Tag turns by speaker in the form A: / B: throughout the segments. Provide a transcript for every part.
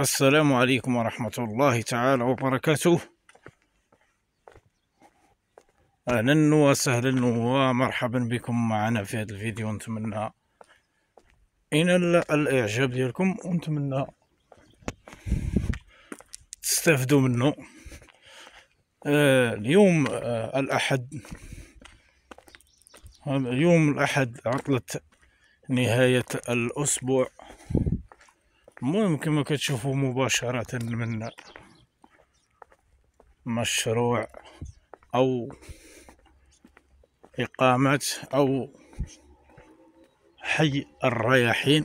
A: السلام عليكم ورحمة الله تعالى وبركاته أهلا وسهلا ومرحبا بكم معنا في هذا الفيديو نتمنى إن الإعجاب ديالكم ونتمنى تستفدوا منه آه اليوم آه الأحد اليوم الأحد عطلة نهاية الأسبوع المهم كما كتشوفوا مباشرة من مشروع أو إقامة أو حي الرياحين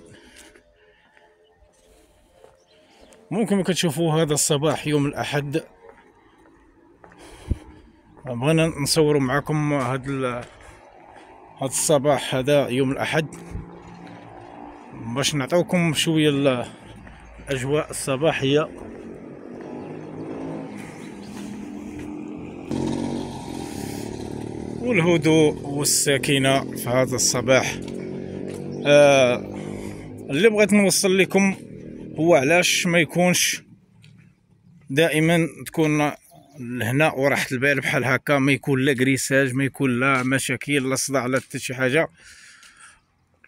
A: ممكن كتشوفوا هذا الصباح يوم الأحد بغينا نصور معكم هاد هذا الصباح هذا يوم الأحد باش نعطيكم شوية الأجواء الصباحية والهدوء والسكينة في هذا الصباح آه اللي بغيت نوصل لكم هو علاش ما يكونش دائما تكون هنا وراحت البال بحال هكا ما يكون لا غريساج ما يكون لا مشاكل لا صداع لا حتى شي حاجه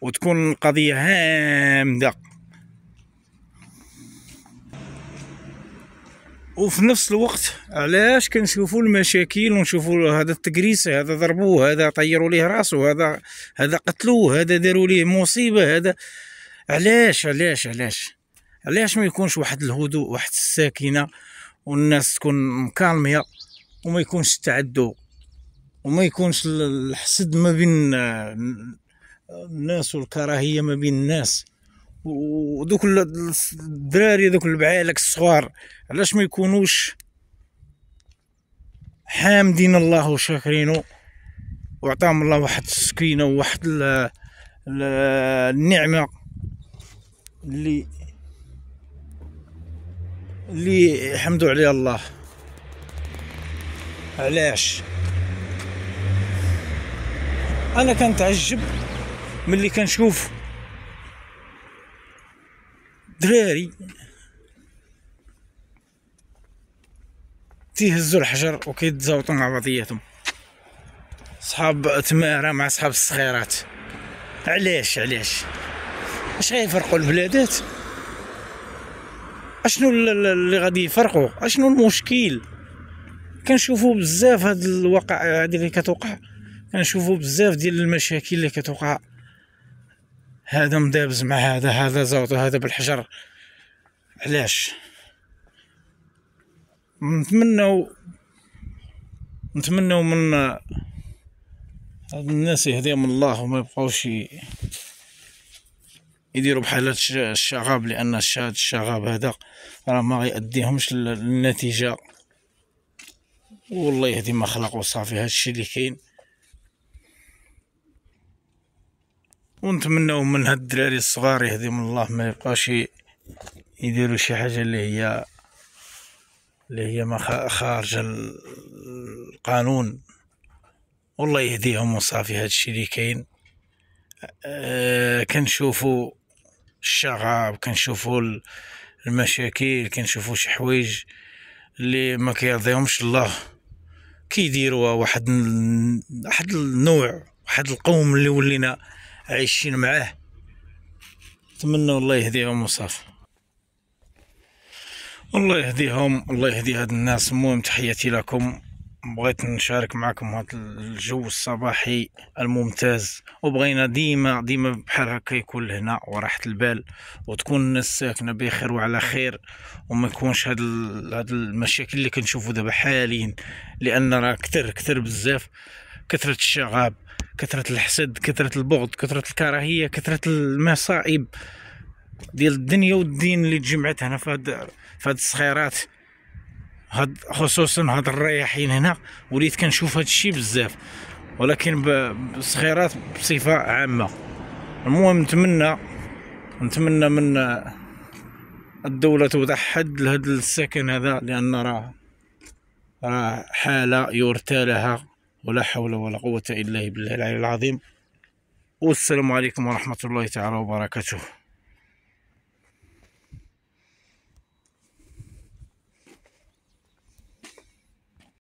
A: وتكون القضيه هامده وفي نفس الوقت علاش كنشوفوا المشاكل ونشوفوا هذا التكريسه هذا ضربوه هذا طيروا ليه راسه هذا هذا قتلوه هذا داروا ليه مصيبه هذا علاش علاش علاش علاش ما يكونش واحد الهدوء واحد الساكنه والناس تكون مكالميه وما يكونش التعدو وما يكونش الحسد ما بين الناس والكراهيه ما بين الناس ودوك الدراري دوك البعالك الصغار علاش ما يكونوش حامدين الله وشاكرينه وعطاهم الله واحد السكينه وواحد النعمه اللي اللي حمدوا عليها الله علاش انا كنتعجب ملي كنشوف دراري تيهزوا الحجر وكيتزاوطوا مع بعضياتهم صحاب تماره مع صحاب الصغيرات علاش علاش اش غيفرقوا البلادات اشنو اللي غادي يفرقوا اشنو المشكل كنشوفوا بزاف هاد الوقائع هادي اللي كتوقع كنشوفوا بزاف ديال المشاكل اللي كتوقع هذا مدابز مع هذا هذا زوط هذا بالحجر علاش نتمنوا نتمنوا من هاد الناس يهديهم الله وما يبقاوش يديروا بحال الشغاب لان هاد الشغاب هذا راه ما يأديهمش للنتيجه والله يهدي ما خلق وصافي هادشي اللي كاين ونتمنوا من هاد الدراري الصغار يهديهم الله ما يبقاوش يديروا شي حاجه اللي هي اللي هي ما خارج القانون والله يهديهم وصافي هاد الشيء اللي كاين آه، كنشوفوا الشغب كنشوفوا المشاكل كنشوفوا شي حوايج اللي ما كيرضيهمش الله كيديروها واحد واحد النوع واحد القوم اللي ولينا عايشين معاه نتمنى الله يهديهم وصافي الله يهديهم الله يهدي هاد الناس المهم تحياتي لكم بغيت نشارك معكم هاد الجو الصباحي الممتاز وبغينا ديما ديما بحال هكا يكون لهنا وراحة البال وتكون الناس ساكنه بخير وعلى خير وما يكونش هاد هاد المشاكل اللي كنشوفو دابا حاليا لان راه كثر كثر بزاف كثره الشغب كثره الحسد كثره البغض كثره الكراهيه كثره المصائب ديال الدنيا والدين اللي تجمعت هنا في هاد في هاد الصخيرات هاد خصوصا هاد الرياحين هنا وليت كنشوف هاد الشيء بزاف ولكن بالصخيرات بصفه عامه المهم نتمنى نتمنى من الدولة توضع حد لهذا السكن هذا لأن راه راه حالة يرثى لها ولا حول ولا قوة إلا بالله العلي العظيم والسلام عليكم ورحمة الله تعالى وبركاته